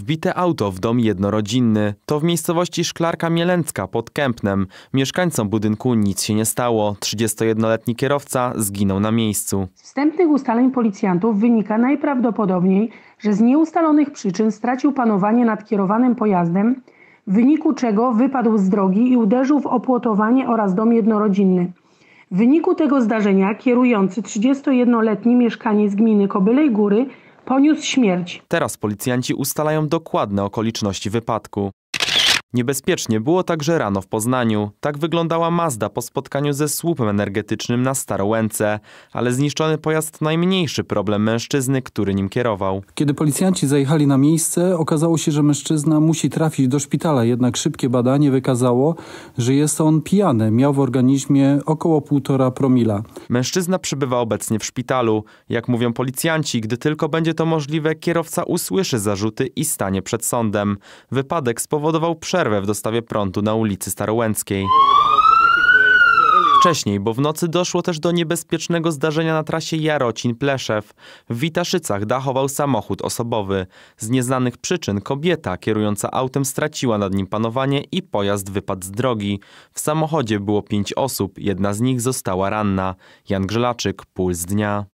Wbite auto w dom jednorodzinny. To w miejscowości Szklarka mielęcka pod Kępnem. Mieszkańcom budynku nic się nie stało. 31-letni kierowca zginął na miejscu. Z wstępnych ustaleń policjantów wynika najprawdopodobniej, że z nieustalonych przyczyn stracił panowanie nad kierowanym pojazdem, w wyniku czego wypadł z drogi i uderzył w opłotowanie oraz dom jednorodzinny. W wyniku tego zdarzenia kierujący 31-letni mieszkaniec gminy Kobylej Góry poniósł śmierć. Teraz policjanci ustalają dokładne okoliczności wypadku. Niebezpiecznie było także rano w Poznaniu. Tak wyglądała Mazda po spotkaniu ze słupem energetycznym na Starołęce, ale zniszczony pojazd to najmniejszy problem mężczyzny, który nim kierował. Kiedy policjanci zajechali na miejsce, okazało się, że mężczyzna musi trafić do szpitala, jednak szybkie badanie wykazało, że jest on pijany. Miał w organizmie około 1,5 promila. Mężczyzna przebywa obecnie w szpitalu. Jak mówią policjanci, gdy tylko będzie to możliwe, kierowca usłyszy zarzuty i stanie przed sądem. Wypadek spowodował przemoc przerwę w dostawie prądu na ulicy Starołęckiej. Wcześniej, bo w nocy doszło też do niebezpiecznego zdarzenia na trasie Jarocin-Pleszew. W Witaszycach dachował samochód osobowy. Z nieznanych przyczyn kobieta kierująca autem straciła nad nim panowanie i pojazd wypadł z drogi. W samochodzie było pięć osób, jedna z nich została ranna. Jan Grzelaczyk, Puls Dnia.